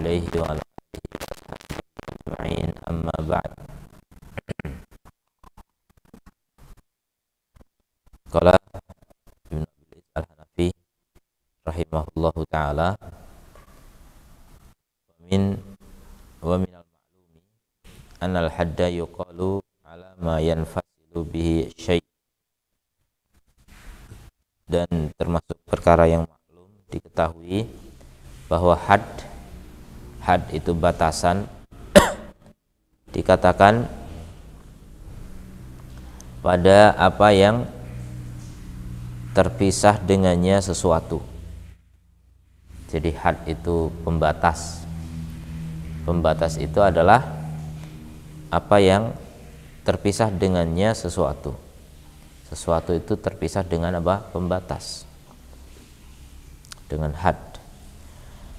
عليه وعلى أجمعين أما بعد قال ابن أبي الحنفي رحمه الله تعالى ومن ومن المعلوم أن الحد yuqalu ala ma ينفصل به شيء dan termasuk perkara yang maklum diketahui bahwa had had itu batasan dikatakan pada apa yang terpisah dengannya sesuatu. Jadi had itu pembatas. Pembatas itu adalah apa yang terpisah dengannya sesuatu. Sesuatu itu terpisah dengan apa? Pembatas. Dengan had.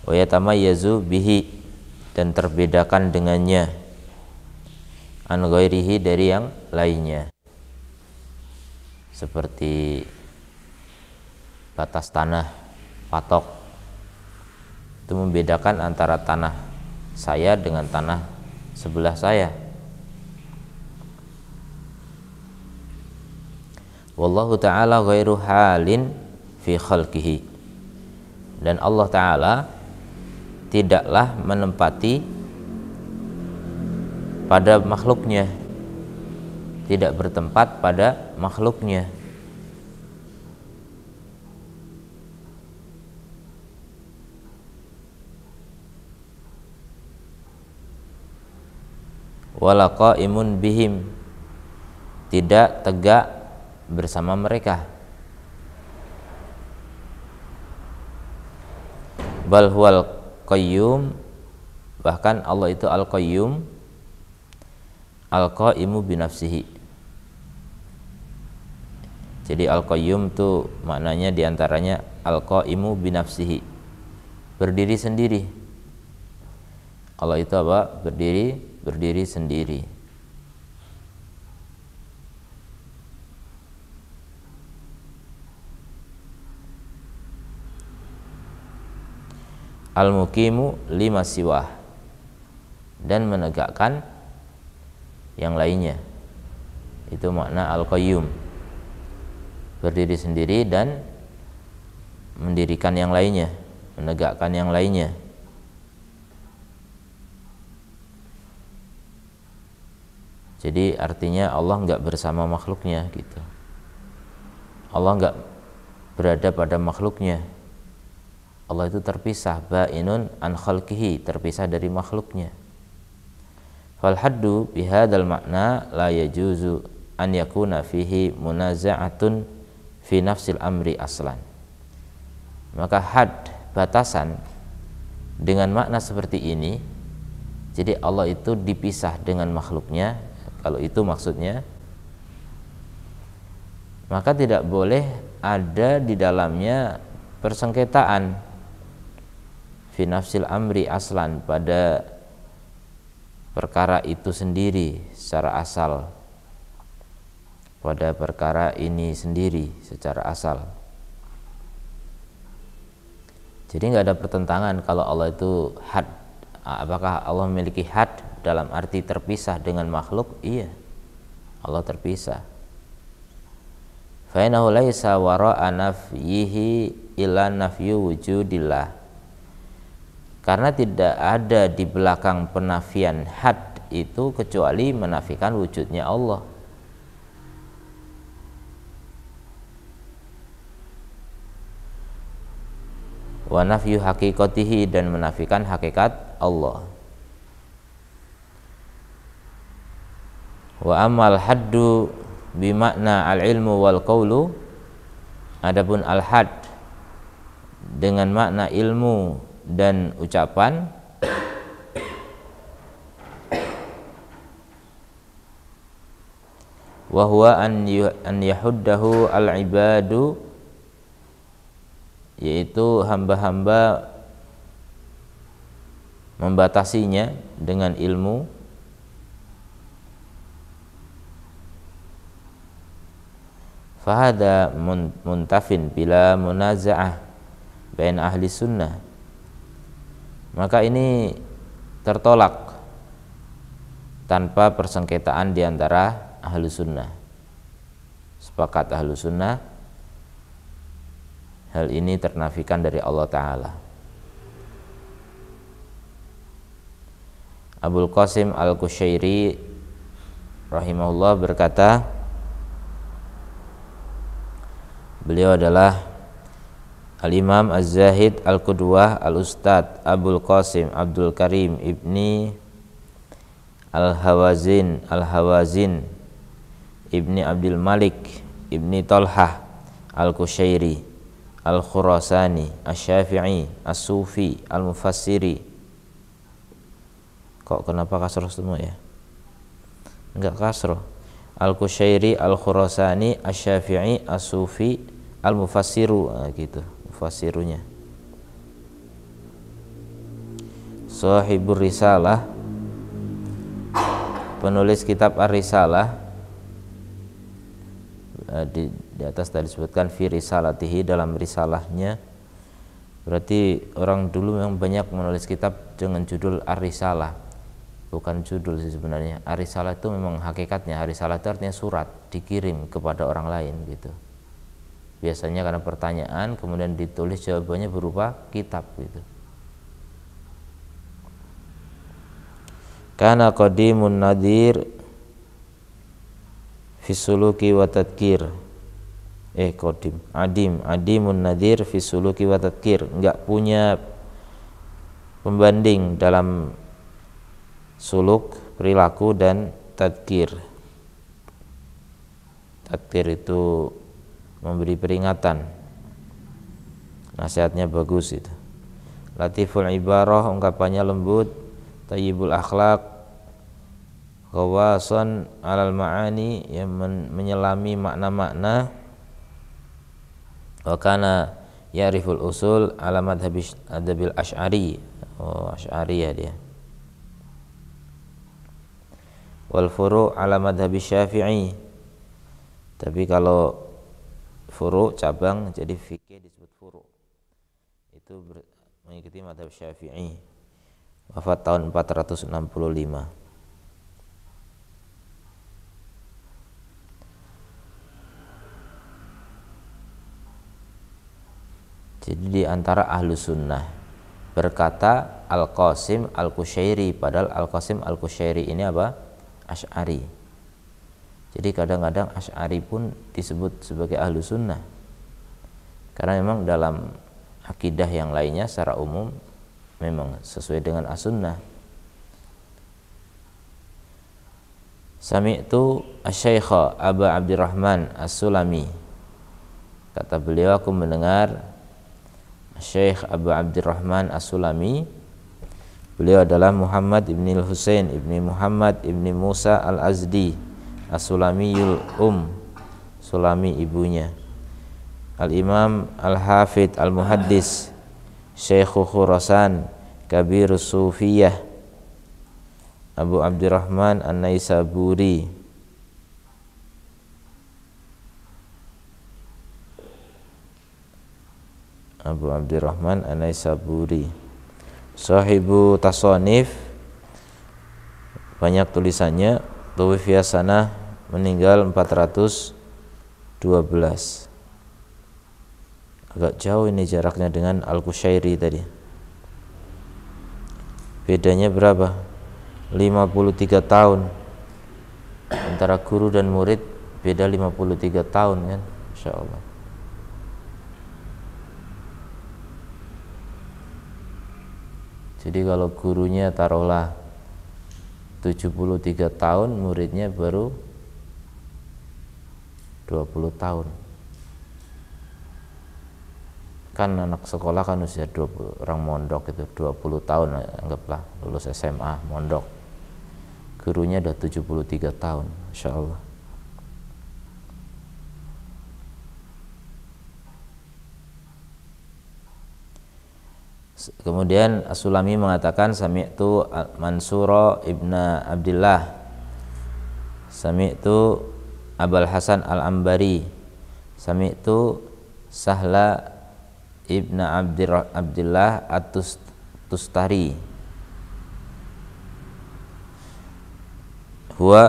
Wa yazu bihi dan terbedakan dengannya an ghairihi dari yang lainnya seperti batas tanah patok itu membedakan antara tanah saya dengan tanah sebelah saya wallahu taala ghairu halin fi khalqihi dan Allah taala tidaklah menempati pada makhluknya tidak bertempat pada makhluknya walaqa imun bihim tidak tegak bersama mereka bal huwal Qayyum bahkan Allah itu Al Qayyum Al Qaimu binafsihi jadi Al Qayyum itu maknanya diantaranya Al Qaimu binafsihi berdiri sendiri Allah itu apa berdiri berdiri sendiri al mukimu lima siwah dan menegakkan yang lainnya itu makna al-qayyum berdiri sendiri dan mendirikan yang lainnya menegakkan yang lainnya jadi artinya Allah nggak bersama makhluknya gitu Allah nggak berada pada makhluknya Allah itu terpisah bainun an khalqihi terpisah dari makhluknya fal haddu bihadal makna la yajuzu an yakuna fihi munaza'atun fi nafsil amri aslan maka had batasan dengan makna seperti ini jadi Allah itu dipisah dengan makhluknya kalau itu maksudnya maka tidak boleh ada di dalamnya persengketaan fi nafsil amri aslan pada perkara itu sendiri secara asal pada perkara ini sendiri secara asal jadi nggak ada pertentangan kalau Allah itu had apakah Allah memiliki had dalam arti terpisah dengan makhluk iya Allah terpisah fa'inahu laisa wara'a nafyihi ila nafyu wujudillah karena tidak ada di belakang penafian had itu kecuali menafikan wujudnya Allah wa hakikatihi dan menafikan hakikat Allah wa amal haddu bimakna al ilmu wal qawlu adapun al had dengan makna ilmu dan ucapan wa huwa an an yahuddahu al ibadu yaitu hamba-hamba membatasinya dengan ilmu fahada muntafin bila munaza'ah bain ahli sunnah maka ini tertolak tanpa persengketaan di antara ahlu sunnah sepakat ahlu sunnah hal ini ternafikan dari Allah Ta'ala Abul Qasim al qushairi rahimahullah berkata beliau adalah Al-Imam Az-Zahid Al-Qudwah Al-Ustad Abdul Qasim Abdul Karim Ibni Al-Hawazin Al-Hawazin Ibni Abdul Malik Ibni Tolha Al-Kushairi Al-Khurasani Al-Syafi'i As-Sufi Al-Mufassiri Kok kenapa kasroh semua ya? Enggak kasroh Al-Kushairi Al-Khurasani Al-Syafi'i As-Sufi Al-Mufassiru nah, gitu mufasirunya Sohibur Risalah penulis kitab Ar-Risalah eh, di, di atas tadi disebutkan fi risalatihi dalam risalahnya berarti orang dulu yang banyak menulis kitab dengan judul Ar-Risalah bukan judul sih sebenarnya Ar-Risalah itu memang hakikatnya Ar-Risalah itu artinya surat dikirim kepada orang lain gitu biasanya karena pertanyaan kemudian ditulis jawabannya berupa kitab gitu karena qadimun nadir fisuluki wa tadkir eh qadim adim adimun nadir fisuluki wa tadkir enggak punya pembanding dalam suluk perilaku dan tadkir tadkir itu memberi peringatan nasihatnya bagus itu latiful ibarah ungkapannya lembut tayyibul akhlak kawasan alal ma'ani yang men menyelami makna-makna wa kana ya'riful usul ala madhabis adabil asy'ari oh asy'ari ya dia wal furu' ala madhabi syafi'i tapi kalau furu cabang jadi fikih disebut furu itu ber, mengikuti madhab syafi'i wafat tahun 465 jadi di antara ahlu sunnah berkata Al-Qasim Al-Kushairi padahal Al-Qasim Al-Kushairi ini apa? Ash'ari jadi kadang-kadang Ash'ari pun disebut sebagai ahlu sunnah. Karena memang dalam akidah yang lainnya secara umum memang sesuai dengan as-sunnah. Sami'tu asyaikha Aba Abdurrahman as-Sulami. Kata beliau aku mendengar Syekh Abu Abdurrahman As-Sulami Beliau adalah Muhammad ibn Husain ibn Muhammad ibn Musa Al-Azdi As-Sulamiyul Um Sulami ibunya Al-Imam Al-Hafid Al-Muhaddis Syekhu Khurasan Kabir Sufiyah Abu Abdurrahman An-Naisaburi Abu Abdurrahman An-Naisaburi Sahibu Tasonif banyak tulisannya Tuwifiyah meninggal 412 agak jauh ini jaraknya dengan al Qushairi tadi bedanya berapa 53 tahun antara guru dan murid beda 53 tahun kan Insya Allah jadi kalau gurunya taruhlah 73 tahun muridnya baru 20 tahun kan anak sekolah kan usia 20, orang mondok itu 20 tahun anggaplah lulus SMA mondok gurunya udah 73 tahun Insya Allah Kemudian Asulami sulami mengatakan sami'tu Mansuro ibna Abdullah sami'tu Abul Hasan Al-Ambari sami itu Sahla ibna Abdillah At-Tustari huwa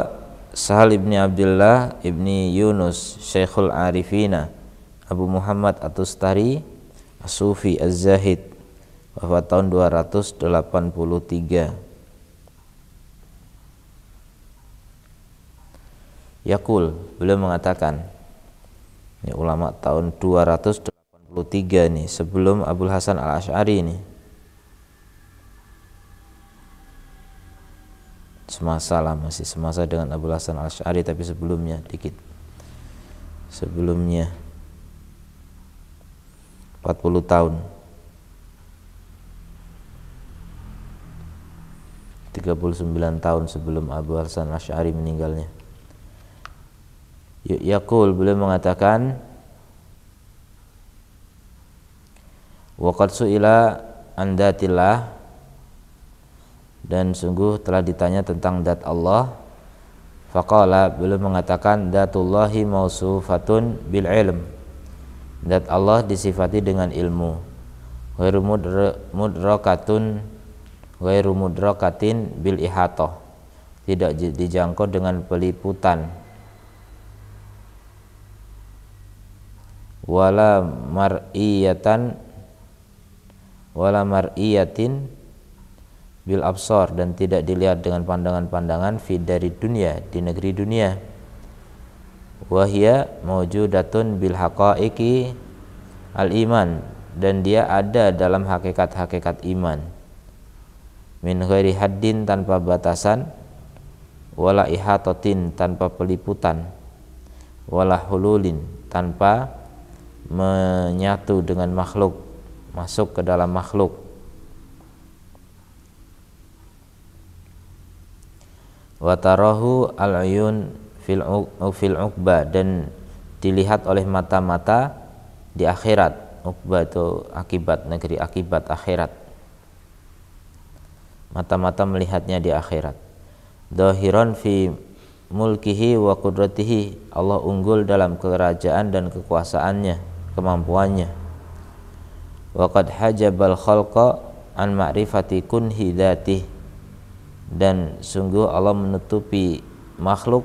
Sahal ibni Abdillah ibni Yunus Syekhul Arifina Abu Muhammad Atustari As-Sufi Az-Zahid wafat tahun 283 Yakul beliau mengatakan ini ulama tahun 283 nih sebelum Abdul Hasan al Ashari ini semasa lah masih semasa dengan Abu Hasan al Ashari tapi sebelumnya dikit sebelumnya 40 tahun 39 tahun sebelum Abu Hasan al Ash'ari meninggalnya Yaqul beliau mengatakan Waqad su'ila andatillah dan sungguh telah ditanya tentang dat Allah faqala beliau mengatakan datullahi mausufatun bil ilm dat Allah disifati dengan ilmu ghairu mudrakatun ghairu mudrakatin bil ihatah tidak dijangkau dengan peliputan wala mar'iyatan wala mar'iyatin bil absor dan tidak dilihat dengan pandangan-pandangan fi dari dunia di negeri dunia wahia mawjudatun bil haqaiqi al iman dan dia ada dalam hakikat-hakikat iman min ghairi haddin tanpa batasan wala ihatatin tanpa peliputan wala hululin tanpa menyatu dengan makhluk, masuk ke dalam makhluk. Watarahu al-ayun fil fil uqba dan dilihat oleh mata-mata di akhirat. Uqba itu akibat negeri akibat akhirat. Mata-mata melihatnya di akhirat. Dohiron fi mulkihi wa kudratihi Allah unggul dalam kerajaan dan kekuasaannya kemampuannya waqad hajabal khalqa an ma'rifati kunhi dhatih dan sungguh Allah menutupi makhluk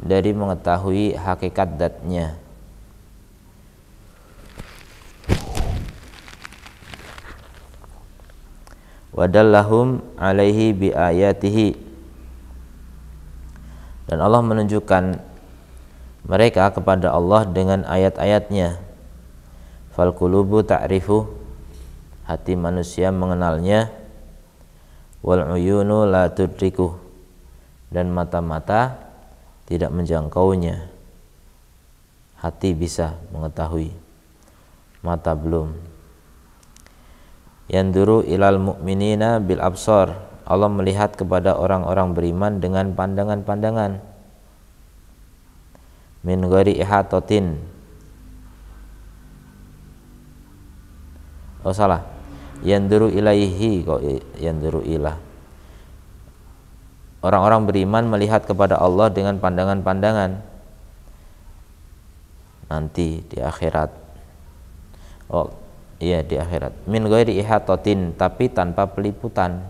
dari mengetahui hakikat datnya wadallahum alaihi bi ayatihi dan Allah menunjukkan mereka kepada Allah dengan ayat-ayatnya fal qulubu ta'rifu hati manusia mengenalnya wal uyunu la tudriku dan mata-mata tidak menjangkaunya hati bisa mengetahui mata belum yanduru ilal mu'minina bil absor, Allah melihat kepada orang-orang beriman dengan pandangan-pandangan min ghairi ihatatin oh salah yanduru ilaihi kok yanduru ilah orang-orang beriman melihat kepada Allah dengan pandangan-pandangan nanti di akhirat oh iya di akhirat min ghairi ihatotin tapi tanpa peliputan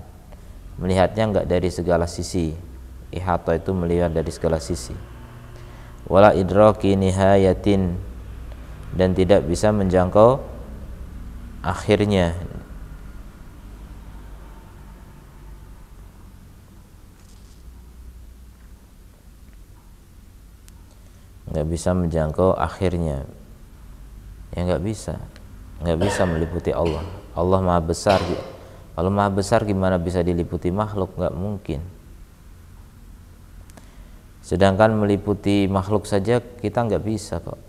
melihatnya enggak dari segala sisi Ihatot itu melihat dari segala sisi wala idraki nihayatin dan tidak bisa menjangkau akhirnya nggak bisa menjangkau akhirnya ya nggak bisa nggak bisa meliputi Allah Allah maha besar kalau maha besar gimana bisa diliputi makhluk nggak mungkin sedangkan meliputi makhluk saja kita nggak bisa kok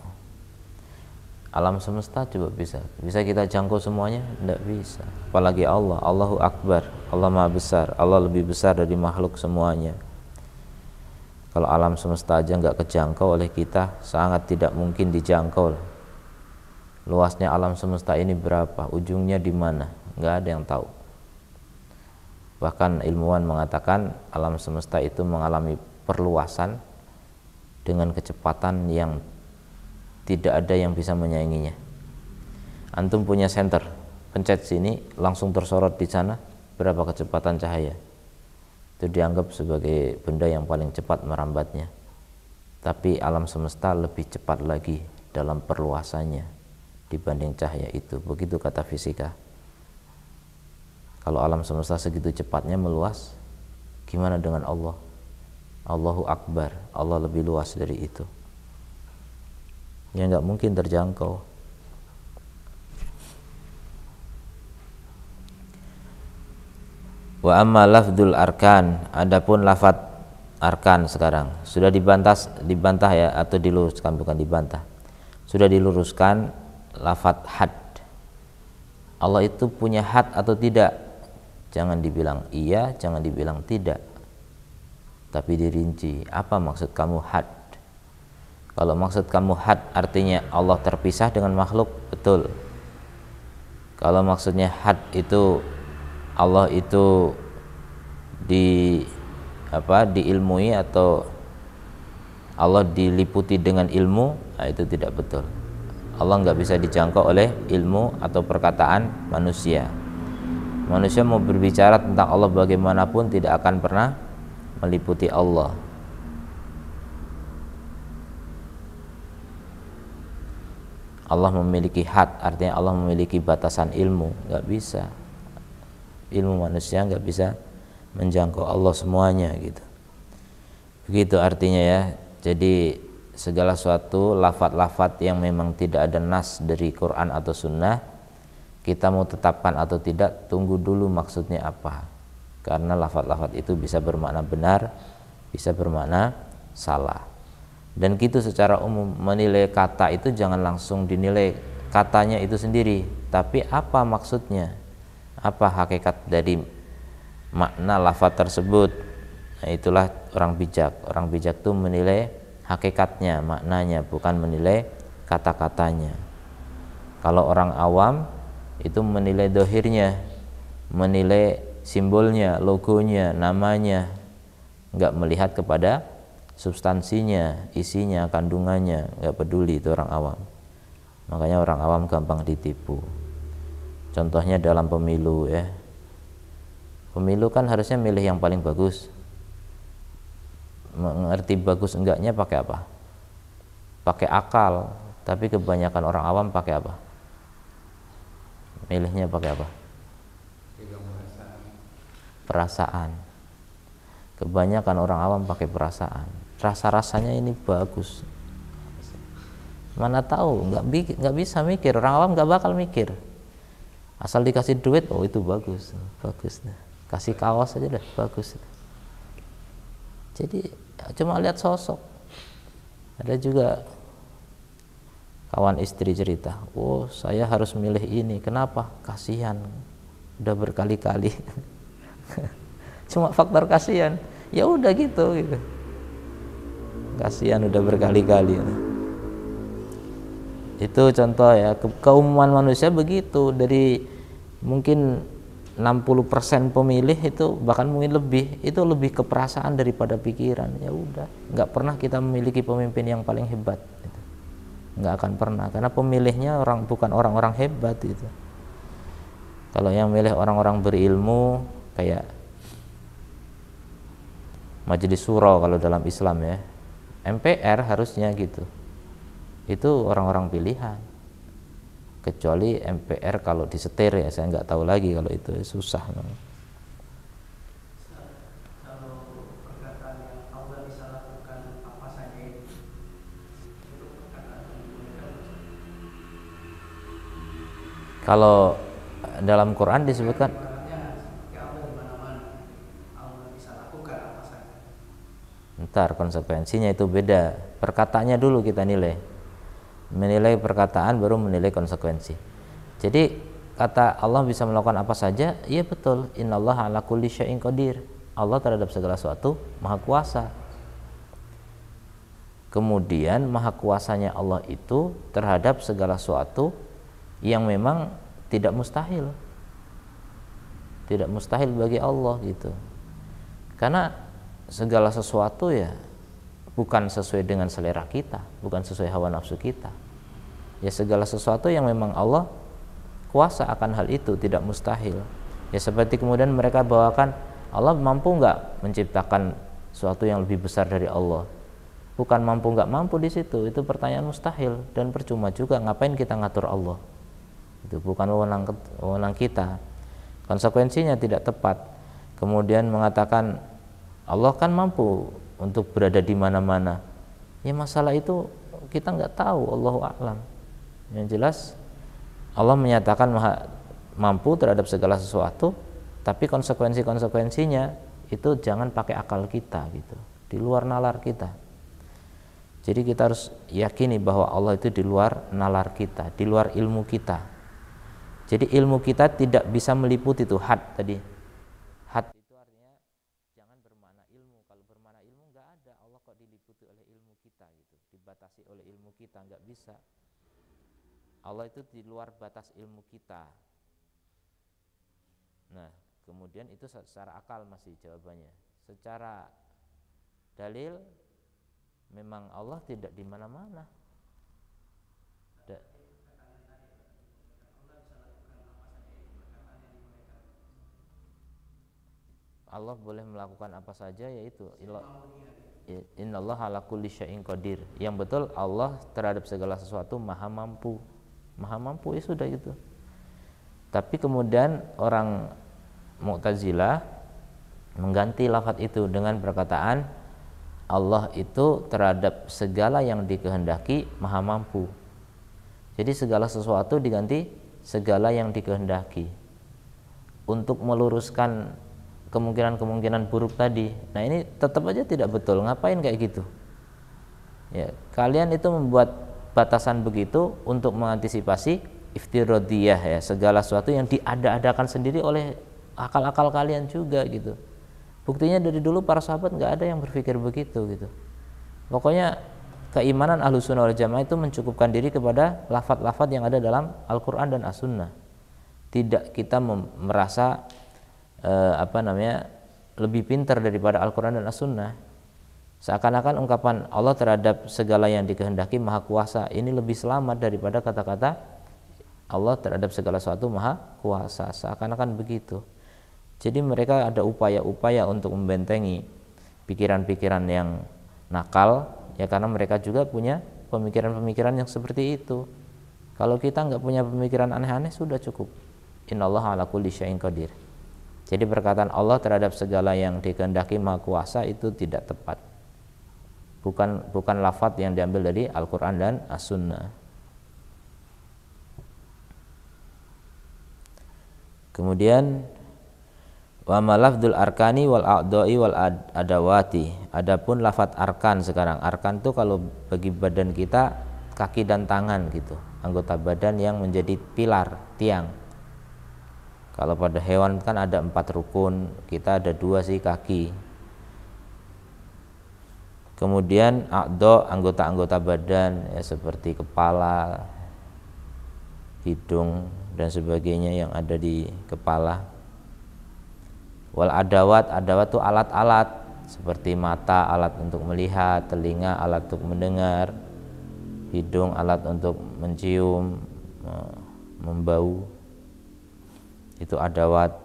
alam semesta coba bisa bisa kita jangkau semuanya tidak bisa apalagi Allah Allahu Akbar Allah Maha Besar Allah lebih besar dari makhluk semuanya kalau alam semesta aja nggak kejangkau oleh kita sangat tidak mungkin dijangkau luasnya alam semesta ini berapa ujungnya di mana nggak ada yang tahu bahkan ilmuwan mengatakan alam semesta itu mengalami perluasan dengan kecepatan yang tidak ada yang bisa menyainginya antum punya senter pencet sini langsung tersorot di sana berapa kecepatan cahaya itu dianggap sebagai benda yang paling cepat merambatnya tapi alam semesta lebih cepat lagi dalam perluasannya dibanding cahaya itu begitu kata fisika kalau alam semesta segitu cepatnya meluas gimana dengan Allah Allahu Akbar Allah lebih luas dari itu yang nggak mungkin terjangkau. Wa amma lafdul arkan, adapun lafat arkan sekarang sudah dibantas dibantah ya atau diluruskan bukan dibantah. Sudah diluruskan lafat had. Allah itu punya had atau tidak? Jangan dibilang iya, jangan dibilang tidak. Tapi dirinci, apa maksud kamu had? Kalau maksud kamu had artinya Allah terpisah dengan makhluk, betul. Kalau maksudnya had itu Allah itu di apa diilmui atau Allah diliputi dengan ilmu, nah itu tidak betul. Allah nggak bisa dijangkau oleh ilmu atau perkataan manusia. Manusia mau berbicara tentang Allah bagaimanapun tidak akan pernah meliputi Allah Allah memiliki had artinya Allah memiliki batasan ilmu nggak bisa ilmu manusia nggak bisa menjangkau Allah semuanya gitu begitu artinya ya jadi segala sesuatu, lafat-lafat yang memang tidak ada nas dari Quran atau Sunnah kita mau tetapkan atau tidak tunggu dulu maksudnya apa karena lafat-lafat itu bisa bermakna benar bisa bermakna salah dan gitu secara umum menilai kata itu jangan langsung dinilai katanya itu sendiri tapi apa maksudnya apa hakikat dari makna lafaz tersebut nah, itulah orang bijak orang bijak itu menilai hakikatnya maknanya bukan menilai kata-katanya kalau orang awam itu menilai dohirnya menilai simbolnya logonya namanya nggak melihat kepada substansinya, isinya, kandungannya, nggak peduli itu orang awam. Makanya orang awam gampang ditipu. Contohnya dalam pemilu ya. Pemilu kan harusnya milih yang paling bagus. Mengerti bagus enggaknya pakai apa? Pakai akal, tapi kebanyakan orang awam pakai apa? Milihnya pakai apa? Perasaan. Kebanyakan orang awam pakai perasaan rasa-rasanya ini bagus mana tahu nggak bi nggak bisa mikir orang awam nggak bakal mikir asal dikasih duit oh itu bagus bagus deh kasih kaos aja deh bagus jadi cuma lihat sosok ada juga kawan istri cerita oh saya harus milih ini kenapa kasihan udah berkali-kali cuma faktor kasihan ya udah gitu gitu kasihan udah berkali-kali itu contoh ya ke keumuman manusia begitu dari mungkin 60% pemilih itu bahkan mungkin lebih itu lebih ke perasaan daripada pikiran ya udah nggak pernah kita memiliki pemimpin yang paling hebat gitu. nggak akan pernah karena pemilihnya orang bukan orang-orang hebat itu kalau yang milih orang-orang berilmu kayak majelis surau kalau dalam Islam ya MPR harusnya gitu itu orang-orang pilihan kecuali MPR kalau disetir ya saya nggak tahu lagi kalau itu susah Kalau dalam Quran disebutkan ntar konsekuensinya itu beda perkataannya dulu kita nilai menilai perkataan baru menilai konsekuensi jadi kata Allah bisa melakukan apa saja iya betul Allah ala kulli syai'in qadir Allah terhadap segala sesuatu maha kuasa kemudian maha kuasanya Allah itu terhadap segala sesuatu yang memang tidak mustahil tidak mustahil bagi Allah gitu karena segala sesuatu ya bukan sesuai dengan selera kita, bukan sesuai hawa nafsu kita. Ya segala sesuatu yang memang Allah kuasa akan hal itu tidak mustahil. Ya seperti kemudian mereka bawakan Allah mampu nggak menciptakan sesuatu yang lebih besar dari Allah? Bukan mampu nggak mampu di situ, itu pertanyaan mustahil dan percuma juga. Ngapain kita ngatur Allah? Itu bukan wewenang kita. Konsekuensinya tidak tepat. Kemudian mengatakan Allah kan mampu untuk berada di mana-mana. Ya masalah itu kita nggak tahu, Allah a'lam. Yang jelas Allah menyatakan maha mampu terhadap segala sesuatu, tapi konsekuensi-konsekuensinya itu jangan pakai akal kita gitu, di luar nalar kita. Jadi kita harus yakini bahwa Allah itu di luar nalar kita, di luar ilmu kita. Jadi ilmu kita tidak bisa meliputi itu had tadi, Allah itu di luar batas ilmu kita. Nah, kemudian itu secara akal masih jawabannya. Secara dalil memang Allah tidak di mana-mana. Allah boleh melakukan apa saja yaitu ya, Inna Allah ala kulli qadir. Yang betul Allah terhadap segala sesuatu maha mampu maha mampu ya sudah gitu tapi kemudian orang Mu'tazilah mengganti lafat itu dengan perkataan Allah itu terhadap segala yang dikehendaki maha mampu jadi segala sesuatu diganti segala yang dikehendaki untuk meluruskan kemungkinan-kemungkinan buruk tadi nah ini tetap aja tidak betul ngapain kayak gitu ya kalian itu membuat batasan begitu untuk mengantisipasi iftirodiyah ya segala sesuatu yang diada-adakan sendiri oleh akal-akal kalian juga gitu buktinya dari dulu para sahabat nggak ada yang berpikir begitu gitu pokoknya keimanan ahlu sunnah wal jamaah itu mencukupkan diri kepada lafat-lafat yang ada dalam Al-Quran dan As-Sunnah tidak kita merasa eh, apa namanya lebih pintar daripada Al-Quran dan As-Sunnah Seakan-akan ungkapan Allah terhadap segala yang dikehendaki maha kuasa ini lebih selamat daripada kata-kata Allah terhadap segala sesuatu maha kuasa. Seakan-akan begitu. Jadi mereka ada upaya-upaya untuk membentengi pikiran-pikiran yang nakal ya karena mereka juga punya pemikiran-pemikiran yang seperti itu. Kalau kita nggak punya pemikiran aneh-aneh sudah cukup. Allah ala kulli syai'in qadir. Jadi perkataan Allah terhadap segala yang dikehendaki Maha Kuasa itu tidak tepat bukan bukan lafadz yang diambil dari Al-Quran dan As-Sunnah. Kemudian wa malafdul arkani wal a'dai wal adawati. Adapun lafadz arkan sekarang. Arkan itu kalau bagi badan kita kaki dan tangan gitu. Anggota badan yang menjadi pilar, tiang. Kalau pada hewan kan ada empat rukun, kita ada dua sih kaki, kemudian akdo anggota-anggota badan ya seperti kepala hidung dan sebagainya yang ada di kepala wal adawat adawat itu alat-alat seperti mata alat untuk melihat telinga alat untuk mendengar hidung alat untuk mencium membau itu adawat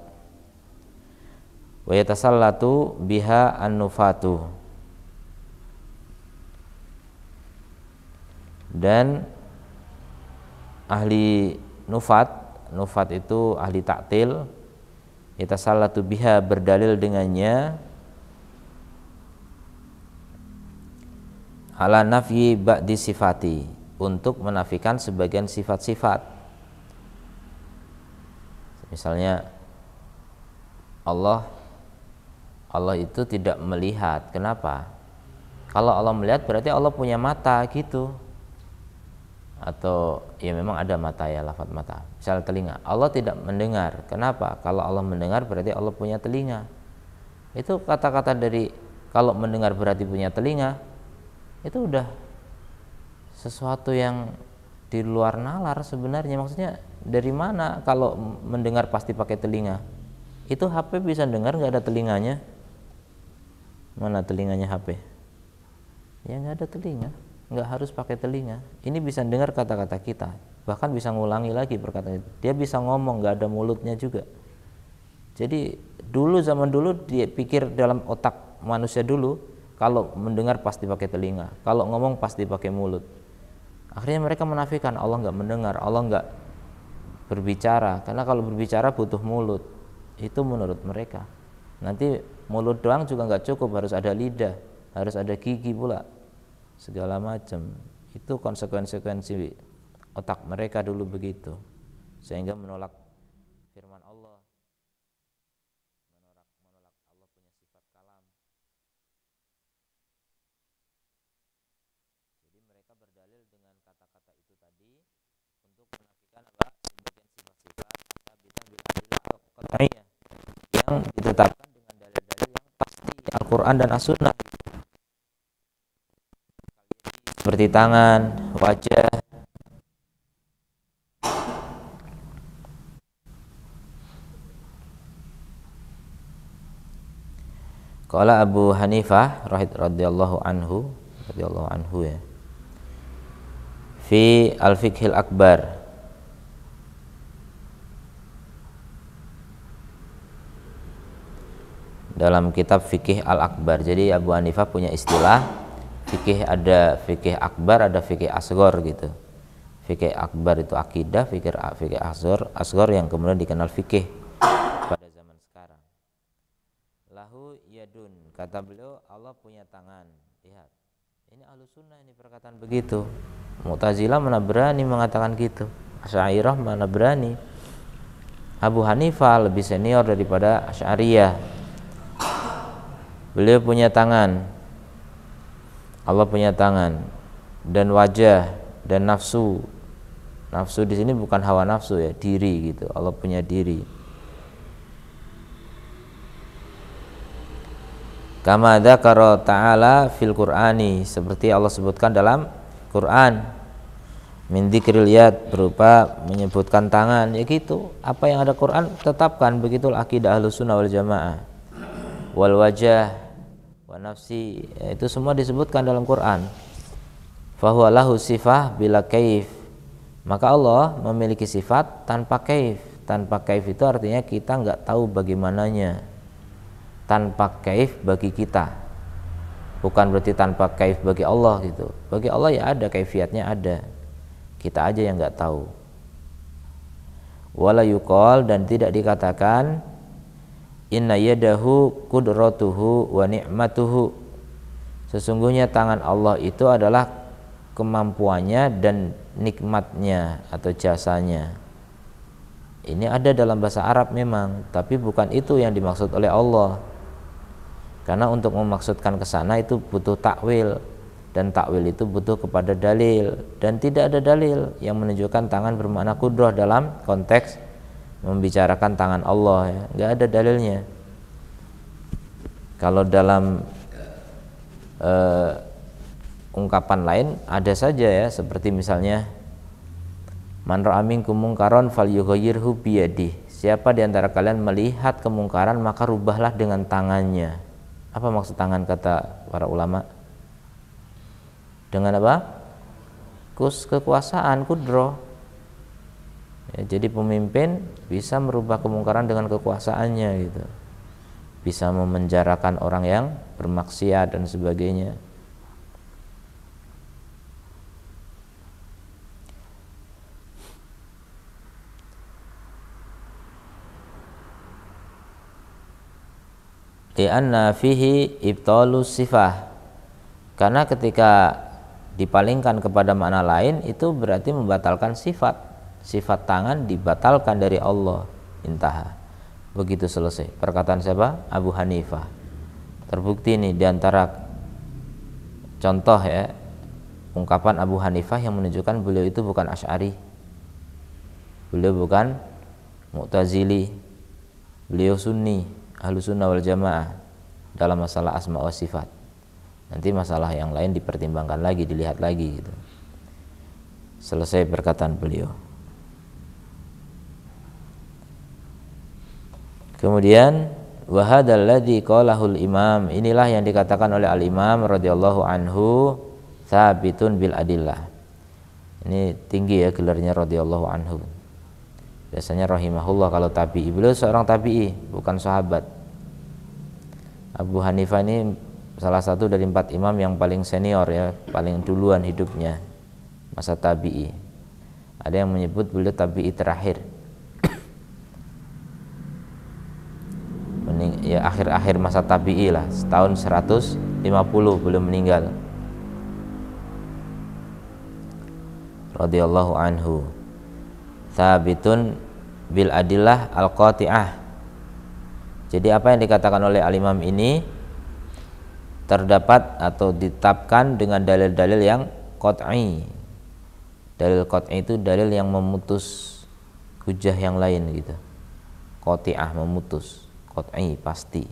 wa yatasallatu biha an-nufatu dan ahli nufat nufat itu ahli taktil yatasallatu biha berdalil dengannya ala nafyi ba'di sifati untuk menafikan sebagian sifat-sifat misalnya Allah Allah itu tidak melihat kenapa kalau Allah melihat berarti Allah punya mata gitu atau ya memang ada mata ya lafat mata misal telinga Allah tidak mendengar kenapa kalau Allah mendengar berarti Allah punya telinga itu kata-kata dari kalau mendengar berarti punya telinga itu udah sesuatu yang di luar nalar sebenarnya maksudnya dari mana kalau mendengar pasti pakai telinga itu HP bisa dengar nggak ada telinganya mana telinganya HP ya nggak ada telinga nggak harus pakai telinga ini bisa dengar kata-kata kita bahkan bisa ngulangi lagi perkataan dia bisa ngomong nggak ada mulutnya juga jadi dulu zaman dulu dia pikir dalam otak manusia dulu kalau mendengar pasti pakai telinga kalau ngomong pasti pakai mulut akhirnya mereka menafikan Allah nggak mendengar Allah nggak berbicara karena kalau berbicara butuh mulut itu menurut mereka nanti mulut doang juga nggak cukup harus ada lidah harus ada gigi pula segala macam itu konsekuensi-konsekuensi otak mereka dulu begitu sehingga menolak firman Allah menolak menolak Allah punya sifat kalam jadi mereka berdalil dengan kata-kata itu tadi untuk menafikan apa sebagian sifat-sifat yang ditetapkan dengan dalil-dalil yang pasti Al-Qur'an dan As-Sunnah seperti tangan, wajah, Kala Abu Hanifah radhiyallahu anhu radhiyallahu anhu ya. Fi al-fiqhil akbar. Dalam kitab fikih al-akbar. Jadi Abu Hanifah punya istilah fikih ada fikih akbar ada fikih asgor gitu fikih akbar itu akidah fikir fikih asgor asgor yang kemudian dikenal fikih pada zaman sekarang lahu yadun kata beliau Allah punya tangan lihat ini ahlu sunnah ini perkataan begitu Mu'tazilah mana berani mengatakan gitu syairah mana berani Abu Hanifah lebih senior daripada Asyariyah beliau punya tangan Allah punya tangan dan wajah dan nafsu. Nafsu di sini bukan hawa nafsu ya, diri gitu. Allah punya diri. Kama dzakara ta'ala fil Qur'ani seperti Allah sebutkan dalam Quran min dzikril yad berupa menyebutkan tangan ya gitu apa yang ada Quran tetapkan begitulah akidah Ahlussunnah wal Jamaah wal wajah nafsi itu semua disebutkan dalam Quran fahuwa sifah bila kaif maka Allah memiliki sifat tanpa kaif tanpa kaif itu artinya kita nggak tahu bagaimananya tanpa kaif bagi kita bukan berarti tanpa kaif bagi Allah gitu bagi Allah ya ada kaifiatnya ada kita aja yang nggak tahu wala yuqal dan tidak dikatakan Inna yadahu qudratuhu wa ni'matuhu. Sesungguhnya tangan Allah itu adalah kemampuannya dan nikmatnya atau jasanya. Ini ada dalam bahasa Arab memang, tapi bukan itu yang dimaksud oleh Allah. Karena untuk memaksudkan ke sana itu butuh takwil dan takwil itu butuh kepada dalil dan tidak ada dalil yang menunjukkan tangan bermakna kudroh dalam konteks membicarakan tangan Allah ya. nggak ada dalilnya kalau dalam uh, ungkapan lain ada saja ya seperti misalnya man ra'a kumungkaron fal biyadih siapa di antara kalian melihat kemungkaran maka rubahlah dengan tangannya apa maksud tangan kata para ulama dengan apa kus kekuasaan kudro ya, jadi pemimpin bisa merubah kemungkaran dengan kekuasaannya gitu bisa memenjarakan orang yang bermaksiat dan sebagainya li'anna fihi ibtalu sifah karena ketika dipalingkan kepada makna lain itu berarti membatalkan sifat sifat tangan dibatalkan dari Allah intaha begitu selesai perkataan siapa Abu Hanifah terbukti nih diantara contoh ya ungkapan Abu Hanifah yang menunjukkan beliau itu bukan Ash'ari beliau bukan Mu'tazili beliau Sunni ahlu sunnah wal jamaah dalam masalah asma wa sifat nanti masalah yang lain dipertimbangkan lagi dilihat lagi gitu selesai perkataan beliau Kemudian wahadalladzi qalahul imam inilah yang dikatakan oleh al imam radhiyallahu anhu sabitun bil adillah ini tinggi ya gelarnya radhiyallahu anhu biasanya rahimahullah kalau tabi'i beliau seorang tabi'i bukan sahabat Abu Hanifah ini salah satu dari empat imam yang paling senior ya paling duluan hidupnya masa tabi'i ada yang menyebut beliau tabi'i terakhir mening ya akhir-akhir masa tabi'i lah setahun 150 belum meninggal radhiyallahu anhu thabitun bil adillah al qati'ah jadi apa yang dikatakan oleh al-imam ini terdapat atau ditetapkan dengan dalil-dalil yang qat'i dalil qat'i itu dalil yang memutus hujah yang lain gitu qati'ah memutus qat'i pasti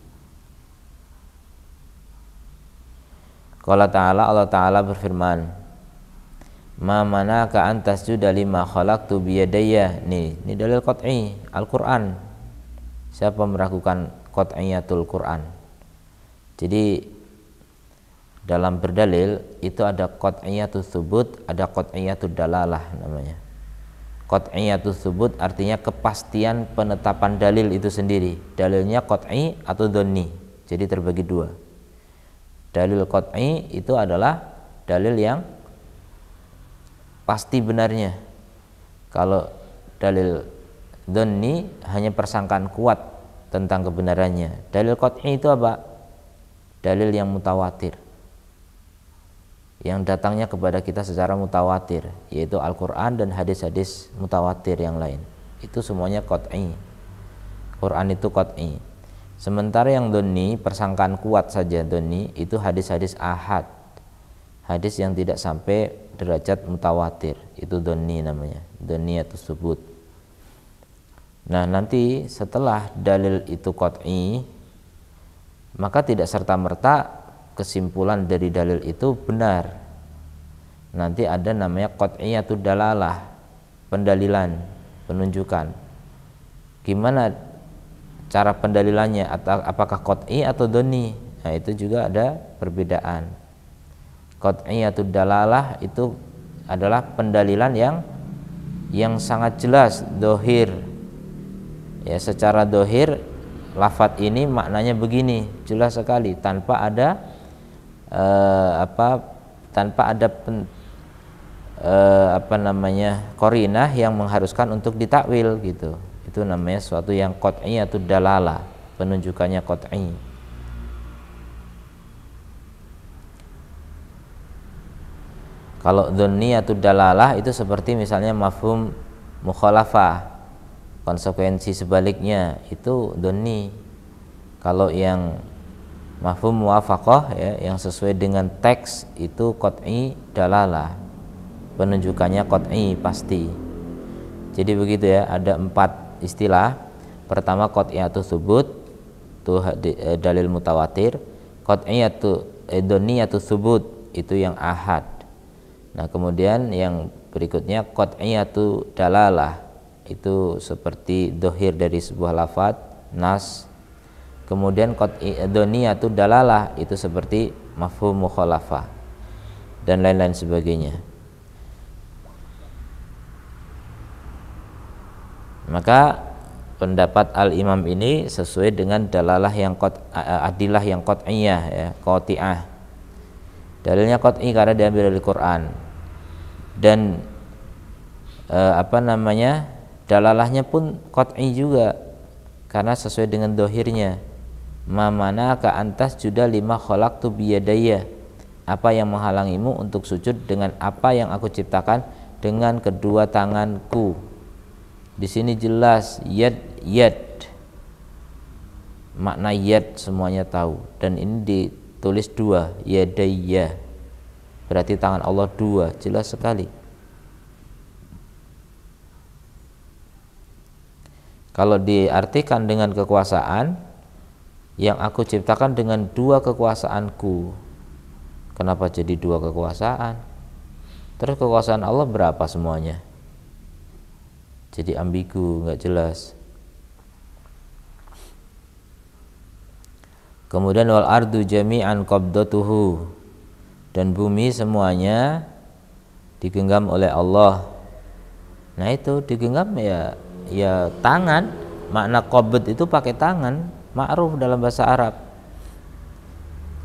Qala ta'ala Allah ta'ala berfirman Ma manaka antas juda lima khalaqtu biyadaya. Nih, ini dalil qat'i Al-Qur'an. Siapa meragukan qat'iyatul Qur'an? Jadi dalam berdalil itu ada qat'iyatul subut, ada qat'iyatul dalalah namanya atau subut artinya kepastian penetapan dalil itu sendiri dalilnya qat'i atau doni. jadi terbagi dua dalil qat'i itu adalah dalil yang pasti benarnya kalau dalil doni hanya persangkaan kuat tentang kebenarannya dalil qat'i itu apa dalil yang mutawatir yang datangnya kepada kita secara mutawatir yaitu Al-Qur'an dan hadis-hadis mutawatir yang lain. Itu semuanya qat'i. Quran itu qat'i. Sementara yang doni persangkaan kuat saja doni itu hadis-hadis ahad. Hadis yang tidak sampai derajat mutawatir itu doni namanya. Doni atau subut. Nah, nanti setelah dalil itu qat'i maka tidak serta-merta kesimpulan dari dalil itu benar nanti ada namanya itu dalalah pendalilan penunjukan gimana cara pendalilannya atau apakah qat'i atau doni nah itu juga ada perbedaan itu dalalah itu adalah pendalilan yang yang sangat jelas dohir ya secara dohir lafat ini maknanya begini jelas sekali tanpa ada uh, apa tanpa ada pen, uh, apa namanya korinah yang mengharuskan untuk ditakwil gitu itu namanya suatu yang kot'i atau dalala penunjukannya kot'i kalau doni atau dalalah itu seperti misalnya mafhum mukhalafah konsekuensi sebaliknya itu doni kalau yang mafhum muwafaqah ya yang sesuai dengan teks itu qat'i dalalah penunjukannya qat'i pasti jadi begitu ya ada empat istilah pertama qat'iyatu subut itu e, dalil mutawatir qat'iyatu idoniyatu e, subut itu yang ahad nah kemudian yang berikutnya qat'iyatu dalalah itu seperti dohir dari sebuah lafad nas kemudian kot itu dalalah itu seperti mafhum mukhalafah dan lain-lain sebagainya maka pendapat al imam ini sesuai dengan dalalah yang kot adilah yang kotiyah ya kotiah dalilnya i karena diambil dari Quran dan e, apa namanya dalalahnya pun i juga karena sesuai dengan dohirnya Mamana ka antas juda lima kholak tu biyadaya. Apa yang menghalangimu untuk sujud dengan apa yang aku ciptakan dengan kedua tanganku. Di sini jelas yad yad. Makna yad semuanya tahu dan ini ditulis dua yadaya. Berarti tangan Allah dua, jelas sekali. Kalau diartikan dengan kekuasaan, yang aku ciptakan dengan dua kekuasaanku. Kenapa jadi dua kekuasaan? Terus kekuasaan Allah berapa semuanya? Jadi ambigu, nggak jelas. Kemudian wal ardu jami'an qabdatuhu dan bumi semuanya digenggam oleh Allah. Nah itu digenggam ya ya tangan makna qabd itu pakai tangan ma'ruf dalam bahasa Arab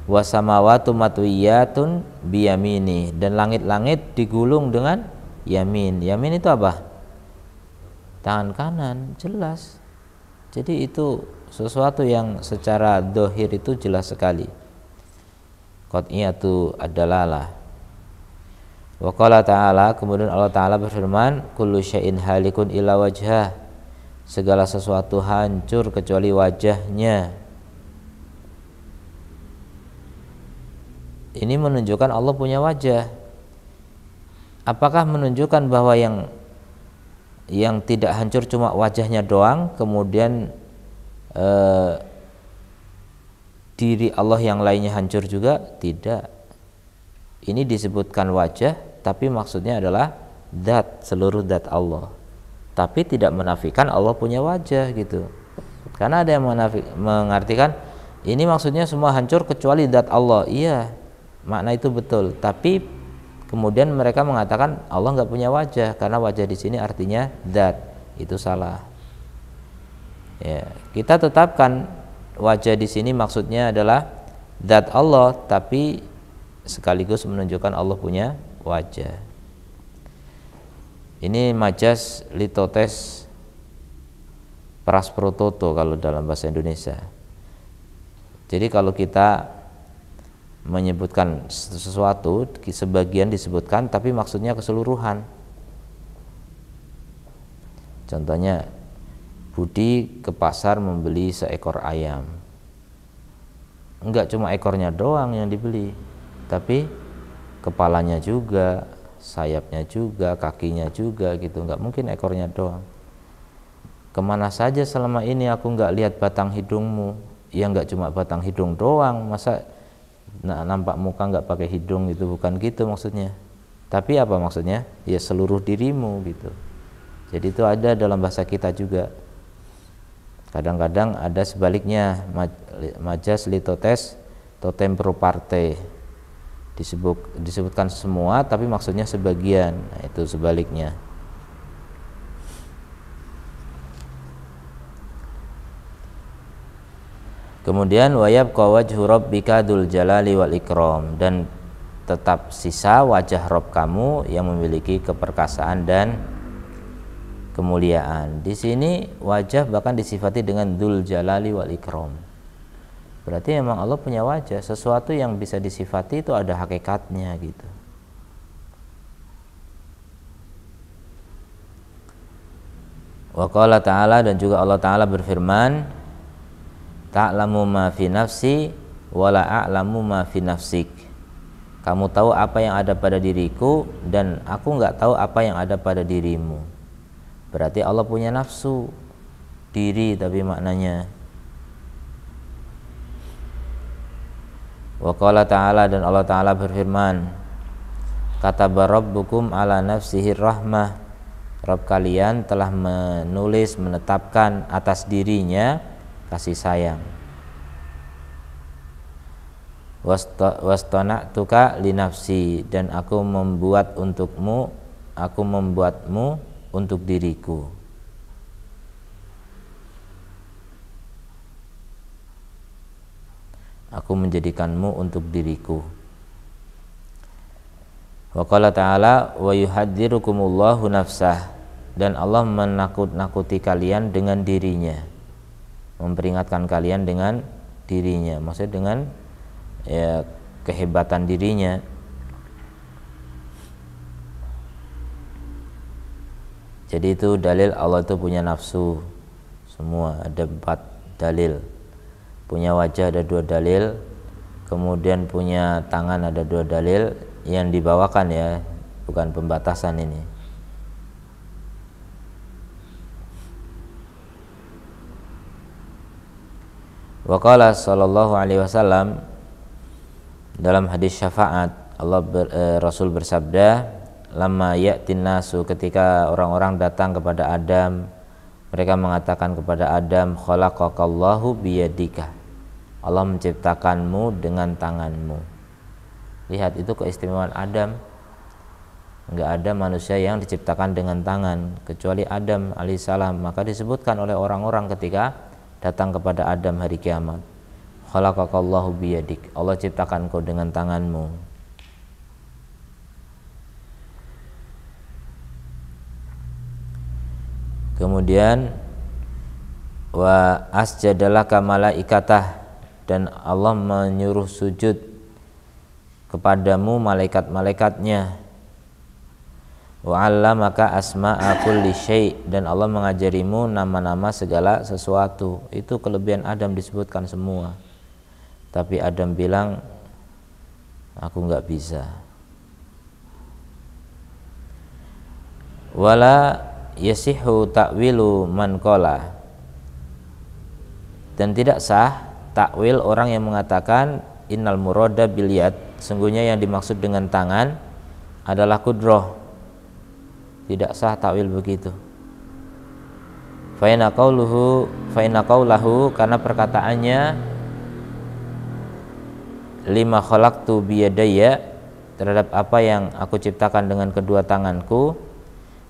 wasamawatu matwiyatun biyamini dan langit-langit digulung dengan yamin yamin itu apa tangan kanan jelas jadi itu sesuatu yang secara dohir itu jelas sekali qat'iyatu adalah Wa qala ta'ala kemudian Allah taala berfirman kullu syai'in halikun ila wajhah segala sesuatu hancur kecuali wajahnya ini menunjukkan Allah punya wajah apakah menunjukkan bahwa yang yang tidak hancur cuma wajahnya doang kemudian eh, diri Allah yang lainnya hancur juga tidak ini disebutkan wajah tapi maksudnya adalah zat seluruh zat Allah tapi tidak menafikan Allah punya wajah gitu karena ada yang menafik, mengartikan ini maksudnya semua hancur kecuali dat Allah iya makna itu betul tapi kemudian mereka mengatakan Allah nggak punya wajah karena wajah di sini artinya dat itu salah ya kita tetapkan wajah di sini maksudnya adalah dat Allah tapi sekaligus menunjukkan Allah punya wajah ini majas litotes prasprototo kalau dalam bahasa Indonesia. Jadi kalau kita menyebutkan sesuatu sebagian disebutkan tapi maksudnya keseluruhan. Contohnya Budi ke pasar membeli seekor ayam. Enggak cuma ekornya doang yang dibeli, tapi kepalanya juga, sayapnya juga, kakinya juga gitu, nggak mungkin ekornya doang. Kemana saja selama ini aku nggak lihat batang hidungmu, ya nggak cuma batang hidung doang, masa nah, nampak muka nggak pakai hidung itu bukan gitu maksudnya. Tapi apa maksudnya? Ya seluruh dirimu gitu. Jadi itu ada dalam bahasa kita juga. Kadang-kadang ada sebaliknya majas litotes totem pro parte disebut, disebutkan semua tapi maksudnya sebagian nah, itu sebaliknya kemudian wayab hurub bika dul jalali wal ikram dan tetap sisa wajah Rob kamu yang memiliki keperkasaan dan kemuliaan. Di sini wajah bahkan disifati dengan dul jalali wal ikram berarti memang Allah punya wajah sesuatu yang bisa disifati itu ada hakikatnya gitu Waqala ta'ala dan juga Allah ta'ala berfirman Ta'lamu ma fi nafsi wala a'lamu ma fi nafsik Kamu tahu apa yang ada pada diriku dan aku nggak tahu apa yang ada pada dirimu Berarti Allah punya nafsu diri tapi maknanya Wa ta'ala dan Allah Ta'ala berfirman Kata barabbukum ala nafsihi rahmah Rob kalian telah menulis menetapkan atas dirinya kasih sayang wastona tuka linafsi dan aku membuat untukmu aku membuatmu untuk diriku aku menjadikanmu untuk diriku wa ta'ala wa yuhadzirukumullahu nafsah dan Allah menakut-nakuti kalian dengan dirinya memperingatkan kalian dengan dirinya maksudnya dengan ya, kehebatan dirinya jadi itu dalil Allah itu punya nafsu semua ada empat dalil punya wajah ada dua dalil kemudian punya tangan ada dua dalil yang dibawakan ya bukan pembatasan ini Waqala sallallahu alaihi wasallam dalam hadis syafaat Allah ber, e, Rasul bersabda lama ya'tin nasu ketika orang-orang datang kepada Adam mereka mengatakan kepada Adam Allahu biyadika Allah menciptakanmu dengan tanganmu. Lihat itu keistimewaan Adam. Enggak ada manusia yang diciptakan dengan tangan kecuali Adam alaihissalam. Maka disebutkan oleh orang-orang ketika datang kepada Adam hari kiamat. Khalaqakallahu biyadik. Allah ciptakan kau dengan tanganmu. Kemudian wa asjadalaka malaikatah dan Allah menyuruh sujud kepadamu malaikat-malaikatnya wa maka asma'a kulli syai' dan Allah mengajarimu nama-nama segala sesuatu itu kelebihan Adam disebutkan semua tapi Adam bilang aku nggak bisa wala yasihu ta'wilu man kola dan tidak sah takwil orang yang mengatakan innal murada biliat sungguhnya yang dimaksud dengan tangan adalah kudroh tidak sah takwil begitu faina luhu, faina lahu karena perkataannya lima tu biyadaya terhadap apa yang aku ciptakan dengan kedua tanganku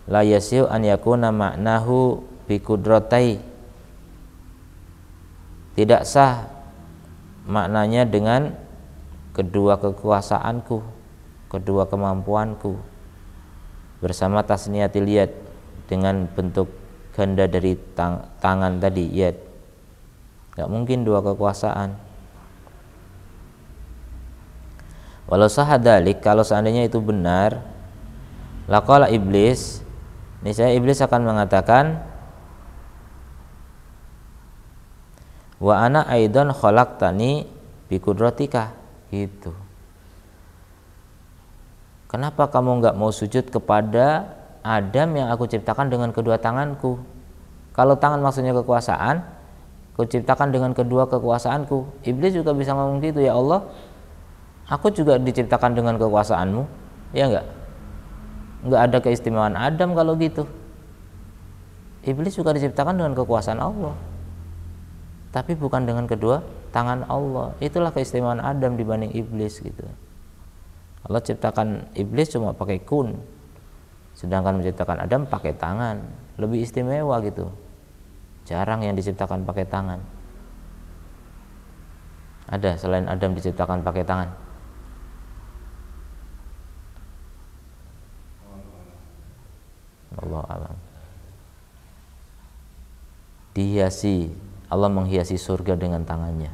la yasiu an yakuna maknahu bi kudrotai tidak sah maknanya dengan kedua kekuasaanku kedua kemampuanku bersama tasniyati liat dengan bentuk ganda dari tang tangan tadi yet nggak mungkin dua kekuasaan walau sahadalik kalau seandainya itu benar lakola iblis ini saya iblis akan mengatakan wa ana aidan khalaqtani bikudratika gitu kenapa kamu nggak mau sujud kepada Adam yang aku ciptakan dengan kedua tanganku kalau tangan maksudnya kekuasaan aku ciptakan dengan kedua kekuasaanku iblis juga bisa ngomong gitu ya Allah aku juga diciptakan dengan kekuasaanmu ya enggak enggak ada keistimewaan Adam kalau gitu iblis juga diciptakan dengan kekuasaan Allah tapi bukan dengan kedua tangan Allah itulah keistimewaan Adam dibanding iblis gitu Allah ciptakan iblis cuma pakai kun sedangkan menciptakan Adam pakai tangan lebih istimewa gitu jarang yang diciptakan pakai tangan ada selain Adam diciptakan pakai tangan Allah alam dihiasi Allah menghiasi surga dengan tangannya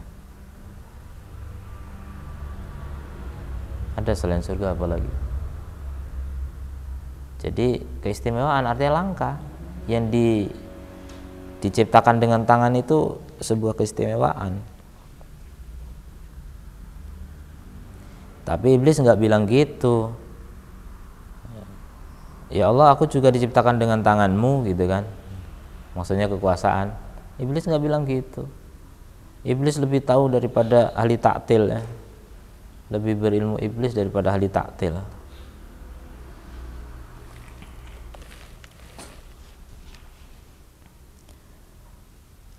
ada selain surga apa lagi? jadi keistimewaan artinya langka yang di diciptakan dengan tangan itu sebuah keistimewaan tapi iblis nggak bilang gitu ya Allah aku juga diciptakan dengan tanganmu gitu kan maksudnya kekuasaan Iblis nggak bilang gitu. Iblis lebih tahu daripada ahli taktil ya. Lebih berilmu iblis daripada ahli taktil.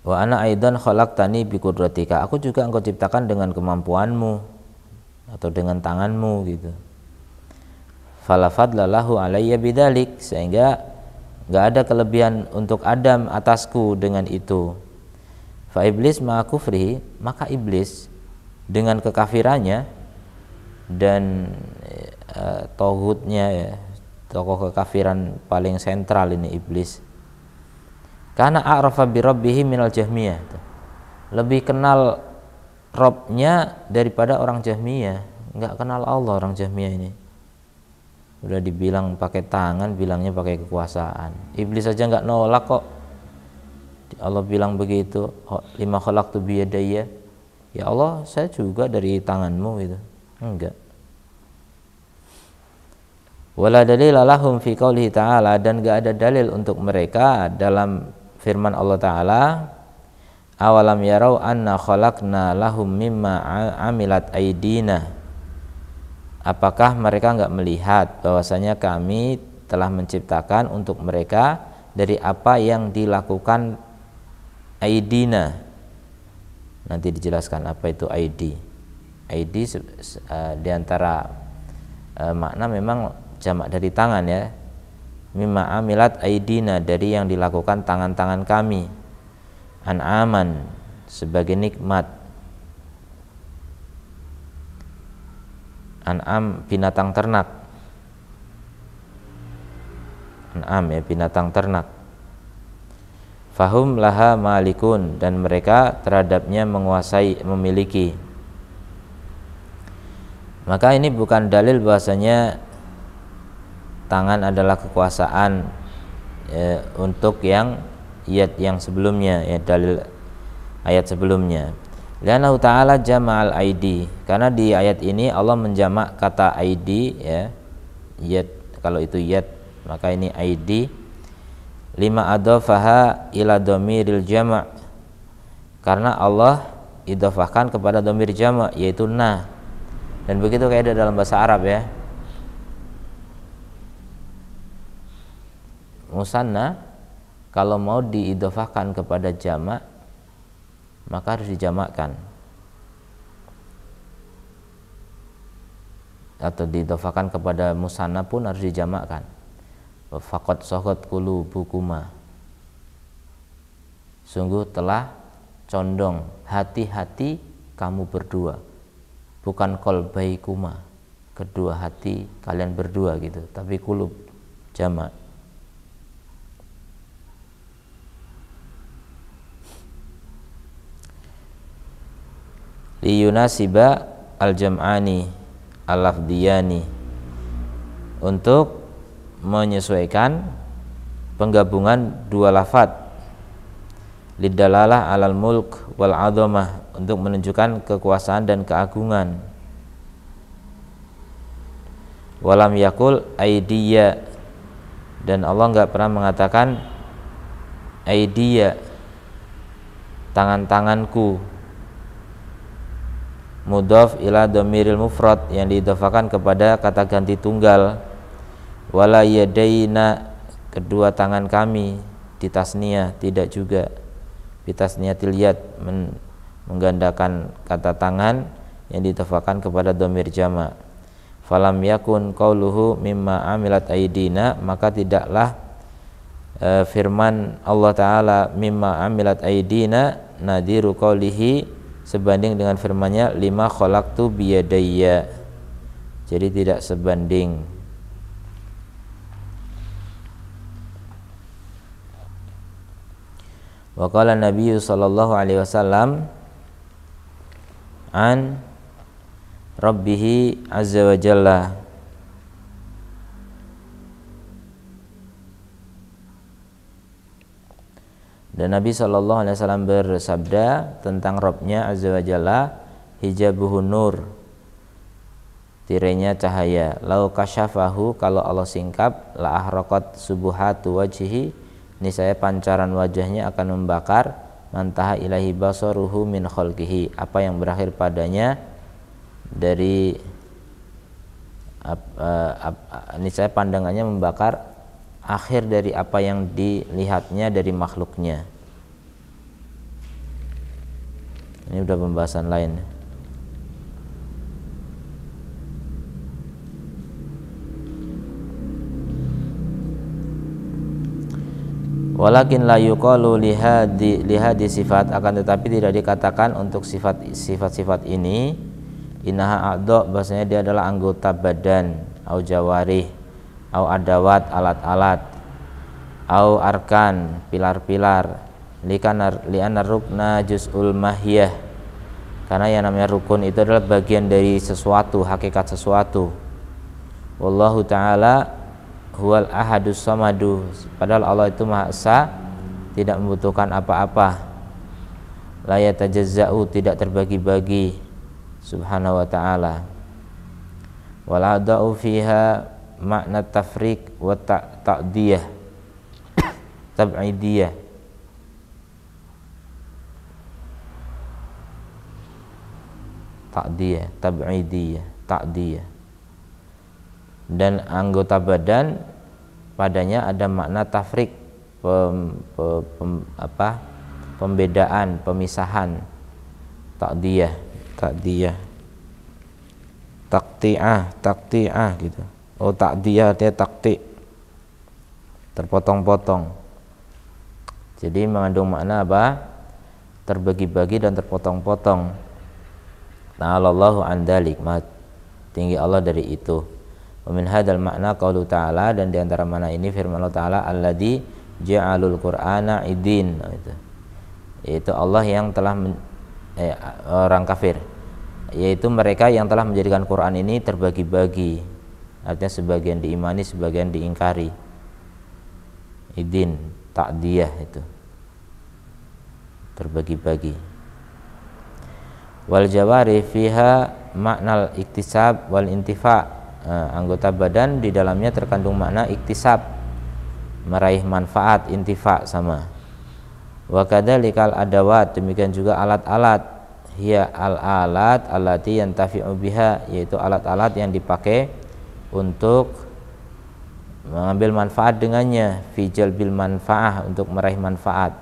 Wa ana aidan khalaqtani bi qudratika. Aku juga engkau ciptakan dengan kemampuanmu atau dengan tanganmu gitu. Fala fadlalahu alayya bidalik sehingga nggak ada kelebihan untuk Adam atasku dengan itu fa iblis kufri, maka iblis dengan kekafirannya dan e, eh, eh, tohutnya ya tokoh kekafiran paling sentral ini iblis karena a'rafa bi rabbihi minal jahmiyah lebih kenal robnya daripada orang jahmiyah nggak kenal Allah orang jahmiyah ini udah dibilang pakai tangan bilangnya pakai kekuasaan iblis saja nggak nolak kok Allah bilang begitu oh, lima kolak tu biadaya ya Allah saya juga dari tanganmu gitu enggak wala dalil lahum fi qaulihi ta'ala dan gak ada dalil untuk mereka dalam firman Allah ta'ala awalam yarau anna khalaqna lahum mimma amilat aidina apakah mereka nggak melihat bahwasanya kami telah menciptakan untuk mereka dari apa yang dilakukan aidina nanti dijelaskan apa itu aidi aidi eh, di antara eh, makna memang jamak dari tangan ya mimma amilat aidina dari yang dilakukan tangan-tangan kami anaman sebagai nikmat an'am binatang ternak an'am ya binatang ternak fahum laha malikun dan mereka terhadapnya menguasai memiliki maka ini bukan dalil bahasanya tangan adalah kekuasaan ya, untuk yang ayat yang sebelumnya ya dalil ayat sebelumnya Lianna ta'ala jama'al aidi karena di ayat ini Allah menjamak kata aidi ya yad kalau itu yad maka ini aidi lima adofaha ila domiril jama' karena Allah idofahkan kepada domir jama' yaitu na dan begitu kaidah dalam bahasa Arab ya musanna kalau mau diidofahkan kepada jama' maka harus dijamakkan atau didofakan kepada musana pun harus dijamakkan fakot sohot kulu bukuma sungguh telah condong hati-hati kamu berdua bukan kolbaikuma kedua hati kalian berdua gitu tapi kulub jamak yunasiba al-jam'ani al-lafdiyani untuk menyesuaikan penggabungan dua lafad lidalalah alal mulk wal adhamah untuk menunjukkan kekuasaan dan keagungan walam yakul aidiya dan Allah nggak pernah mengatakan aidiya tangan-tanganku mudhaf ila dhamiril mufrad yang diidhafakan kepada kata ganti tunggal wala yadaina kedua tangan kami di tasnia tidak juga di tasnia tilyat men, menggandakan kata tangan yang ditefakan kepada domir jama falam yakun qauluhu mimma amilat aidina maka tidaklah e, firman Allah taala mimma amilat aidina nadiru qaulihi sebanding dengan firmannya lima kolak tu biadaya, jadi tidak sebanding wa nabi sallallahu alaihi wasallam an rabbih azza wa jalla Dan Nabi Shallallahu Alaihi Wasallam bersabda tentang robnya azza wajalla hijabuhu nur tirainya cahaya lau kasyafahu kalau Allah singkap la ahraqat subuhatu wajhihi ini saya pancaran wajahnya akan membakar mantaha ilahi basaruhu min khalqihi apa yang berakhir padanya dari ini eh, eh, saya pandangannya membakar akhir dari apa yang dilihatnya dari makhluknya ini udah pembahasan lain Walakin la yuqalu lihadi lihadi sifat akan tetapi tidak dikatakan untuk sifat sifat-sifat ini inaha adok bahasanya dia adalah anggota badan au jawarih au adawat alat-alat au arkan pilar-pilar lianar lianar rukna juzul mahiyah karena yang namanya rukun itu adalah bagian dari sesuatu hakikat sesuatu wallahu taala huwal ahadus samadu padahal Allah itu maha esa tidak membutuhkan apa-apa la yatajazza'u tidak terbagi-bagi subhanahu wa ta'ala wala da'u fiha makna tafrik wa ta'diyah tab'idiyah ta'diyah tab'idiyah ta'diyah dan anggota badan padanya ada makna tafrik pem, pem, pem, apa, pembedaan pemisahan takdiyah takdiyah taktiah taktiah gitu oh tak dia dia taktik terpotong-potong jadi mengandung makna apa terbagi-bagi dan terpotong-potong ta'alallahu an dalik tinggi Allah dari itu wa hadal makna kalau ta'ala dan diantara mana ini firman Allah ta'ala alladhi ja'alul qur'ana idin oh, itu yaitu Allah yang telah men, eh, orang kafir yaitu mereka yang telah menjadikan Quran ini terbagi-bagi artinya sebagian diimani sebagian diingkari idin takdiyah itu terbagi-bagi wal jawari fiha makna iktisab wal intifa eh, anggota badan di dalamnya terkandung makna iktisab meraih manfaat intifa sama wa kadzalikal adawat demikian juga alat-alat hiya al alat alati tafi'u biha yaitu alat-alat yang dipakai untuk mengambil manfaat dengannya fijal bil manfaah untuk meraih manfaat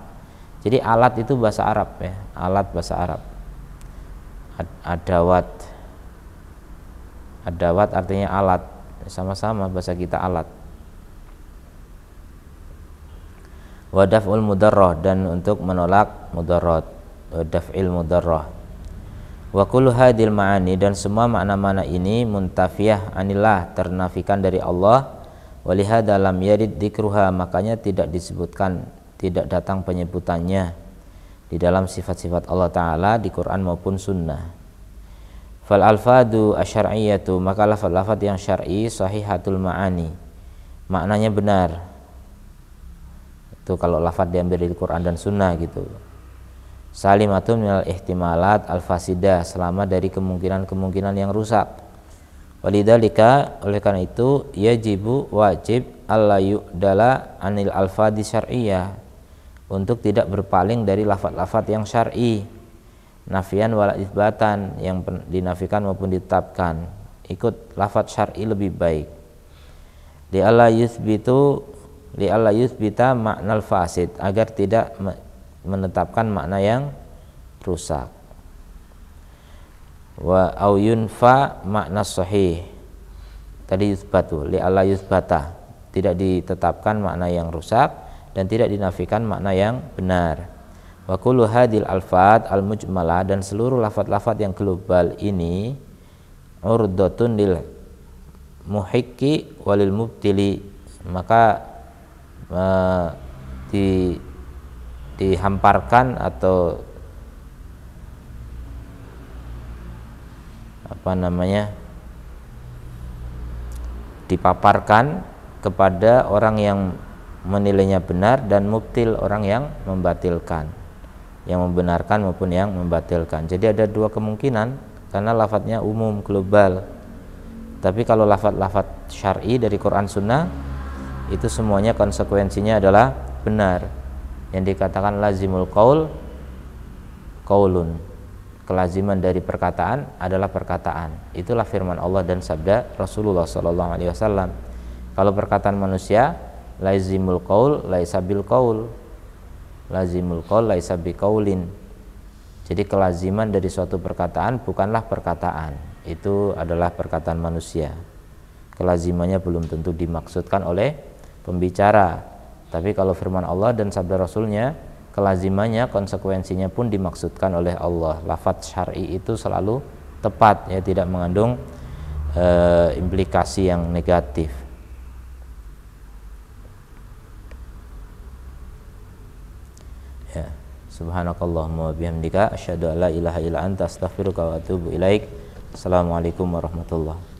jadi alat itu bahasa Arab ya alat bahasa Arab Ad adawat adawat artinya alat sama-sama bahasa kita alat wadaf'ul mudarrah dan untuk menolak mudarat wadaf mudarrah Wa kullu hadil ma'ani dan semua makna-makna ini muntafiyah anillah ternafikan dari Allah waliha dalam yarid dikruha makanya tidak disebutkan tidak datang penyebutannya di dalam sifat-sifat Allah Ta'ala di Quran maupun Sunnah fal alfadu asyariyatu maka lafaz-lafaz yang syar'i sahihatul ma'ani maknanya benar itu kalau lafaz diambil dari Quran dan Sunnah gitu salimatun minal ihtimalat al fasida selamat dari kemungkinan-kemungkinan yang rusak walidalika oleh karena itu yajibu wajib alla yu'dala anil alfadi syariah untuk tidak berpaling dari lafat-lafat yang syar'i nafian wala isbatan yang dinafikan maupun ditetapkan ikut lafat syar'i lebih baik li alla yuthbitu li alla yuthbita maknal fasid agar tidak menetapkan makna yang rusak wa au yunfa makna sahih tadi yusbatu li ala yusbata tidak ditetapkan makna yang rusak dan tidak dinafikan makna yang benar wa kullu hadil alfat al mujmala dan seluruh lafat-lafat yang global ini urdatun lil muhiki walil mubtili maka uh, di dihamparkan atau apa namanya dipaparkan kepada orang yang menilainya benar dan mubtil orang yang membatilkan yang membenarkan maupun yang membatilkan jadi ada dua kemungkinan karena lafadznya umum global tapi kalau lafadz-lafadz syar'i dari Quran Sunnah itu semuanya konsekuensinya adalah benar yang dikatakan lazimul qaul qaulun kelaziman dari perkataan adalah perkataan itulah firman Allah dan sabda Rasulullah Shallallahu Alaihi Wasallam kalau perkataan manusia lazimul qaul laisabil qaul lazimul qaul laisabi qaulin jadi kelaziman dari suatu perkataan bukanlah perkataan itu adalah perkataan manusia kelazimannya belum tentu dimaksudkan oleh pembicara tapi kalau firman Allah dan sabda Rasulnya, kelazimannya, konsekuensinya pun dimaksudkan oleh Allah. Lafat syari itu selalu tepat, ya tidak mengandung e, implikasi yang negatif. Ya. Subhanakallahumma bihamdika asyhadu an ilaha illa anta astaghfiruka ilaik. Assalamualaikum warahmatullahi